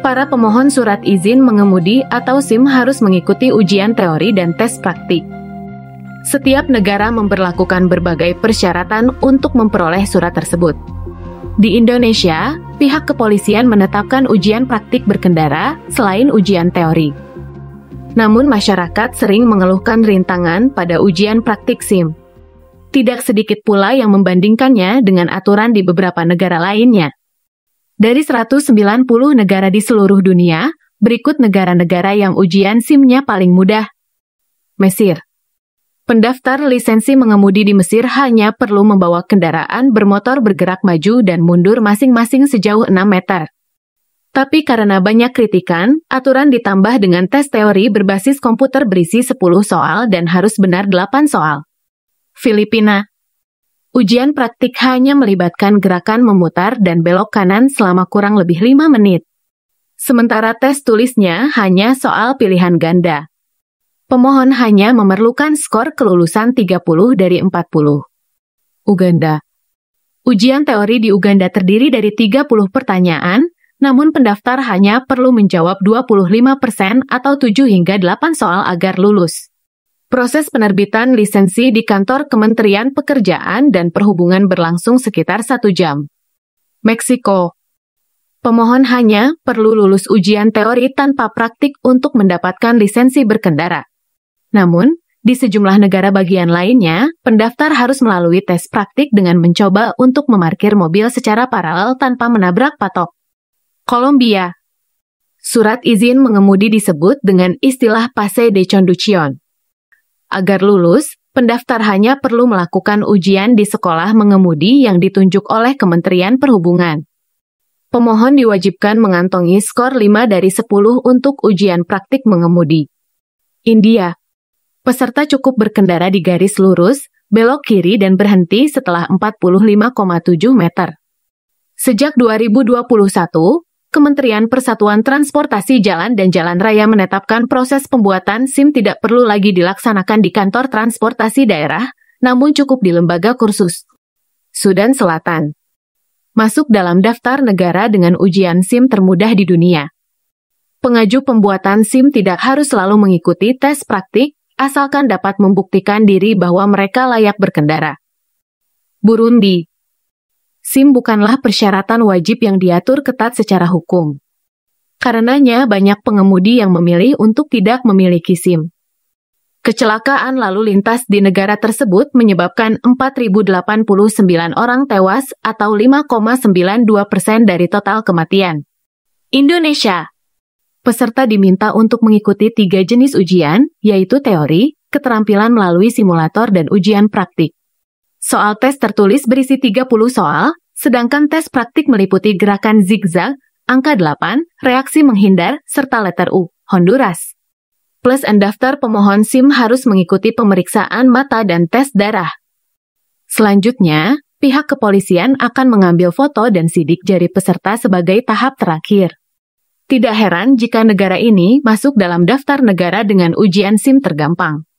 Para pemohon surat izin mengemudi atau SIM harus mengikuti ujian teori dan tes praktik. Setiap negara memperlakukan berbagai persyaratan untuk memperoleh surat tersebut. Di Indonesia, pihak kepolisian menetapkan ujian praktik berkendara selain ujian teori. Namun masyarakat sering mengeluhkan rintangan pada ujian praktik SIM. Tidak sedikit pula yang membandingkannya dengan aturan di beberapa negara lainnya. Dari 190 negara di seluruh dunia, berikut negara-negara yang ujian SIM-nya paling mudah. Mesir. Pendaftar lisensi mengemudi di Mesir hanya perlu membawa kendaraan bermotor bergerak maju dan mundur masing-masing sejauh 6 meter. Tapi karena banyak kritikan, aturan ditambah dengan tes teori berbasis komputer berisi 10 soal dan harus benar 8 soal. Filipina Ujian praktik hanya melibatkan gerakan memutar dan belok kanan selama kurang lebih 5 menit. Sementara tes tulisnya hanya soal pilihan ganda. Pemohon hanya memerlukan skor kelulusan 30 dari 40. Uganda Ujian teori di Uganda terdiri dari 30 pertanyaan, namun pendaftar hanya perlu menjawab 25% atau 7 hingga 8 soal agar lulus. Proses penerbitan lisensi di kantor Kementerian Pekerjaan dan Perhubungan berlangsung sekitar satu jam. Meksiko Pemohon hanya perlu lulus ujian teori tanpa praktik untuk mendapatkan lisensi berkendara. Namun, di sejumlah negara bagian lainnya, pendaftar harus melalui tes praktik dengan mencoba untuk memarkir mobil secara paralel tanpa menabrak patok. Kolombia Surat izin mengemudi disebut dengan istilah pase de conducción Agar lulus, pendaftar hanya perlu melakukan ujian di sekolah mengemudi yang ditunjuk oleh Kementerian Perhubungan. Pemohon diwajibkan mengantongi skor 5 dari 10 untuk ujian praktik mengemudi. India. Peserta cukup berkendara di garis lurus, belok kiri dan berhenti setelah 45,7 meter. Sejak 2021, Kementerian Persatuan Transportasi Jalan dan Jalan Raya menetapkan proses pembuatan SIM tidak perlu lagi dilaksanakan di kantor transportasi daerah, namun cukup di lembaga kursus. Sudan Selatan Masuk dalam daftar negara dengan ujian SIM termudah di dunia. Pengaju pembuatan SIM tidak harus selalu mengikuti tes praktik, asalkan dapat membuktikan diri bahwa mereka layak berkendara. Burundi SIM bukanlah persyaratan wajib yang diatur ketat secara hukum. Karenanya, banyak pengemudi yang memilih untuk tidak memiliki SIM. Kecelakaan lalu lintas di negara tersebut menyebabkan 4.089 orang tewas atau 5,92 persen dari total kematian. Indonesia Peserta diminta untuk mengikuti tiga jenis ujian, yaitu teori, keterampilan melalui simulator dan ujian praktik. Soal tes tertulis berisi 30 soal, Sedangkan tes praktik meliputi gerakan zigzag, angka 8, reaksi menghindar, serta letter U, Honduras. Plus daftar pemohon SIM harus mengikuti pemeriksaan mata dan tes darah. Selanjutnya, pihak kepolisian akan mengambil foto dan sidik jari peserta sebagai tahap terakhir. Tidak heran jika negara ini masuk dalam daftar negara dengan ujian SIM tergampang.